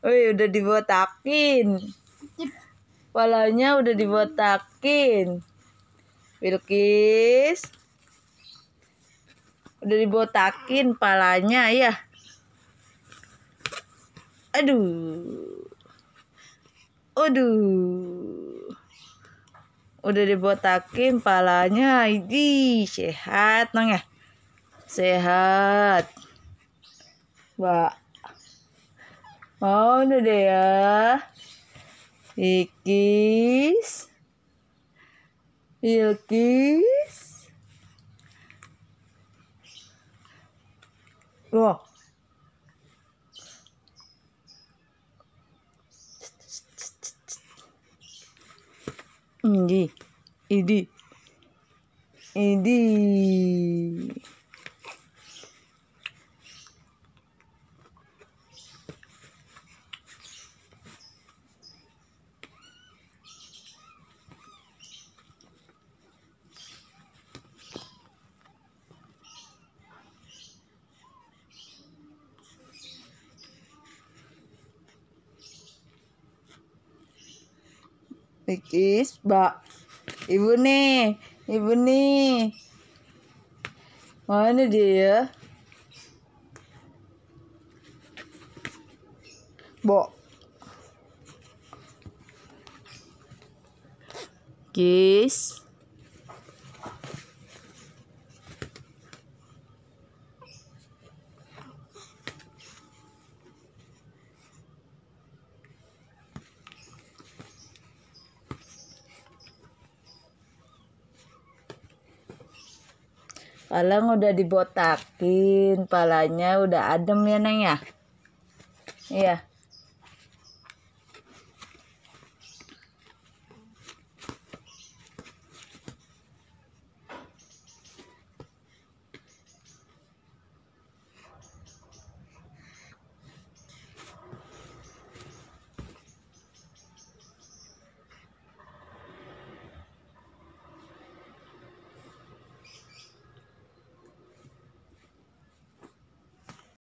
Wih, udah dibotakin. Walaunya udah dibotakin. Wilkis. Udah dibotakin palanya ya. Aduh. Aduh. Udah dibotakin palanya. ini sehat nang ya. Sehat. Mbak. Mau deh ya. Ikis. Ilkis. Wah. Ini. Ini. Ini. Kikis, Mbak. Ibu nih, ibu nih. Mana dia? Bo. Kis. Palang udah dibotakin, palanya udah adem ya Neng ya. Iya.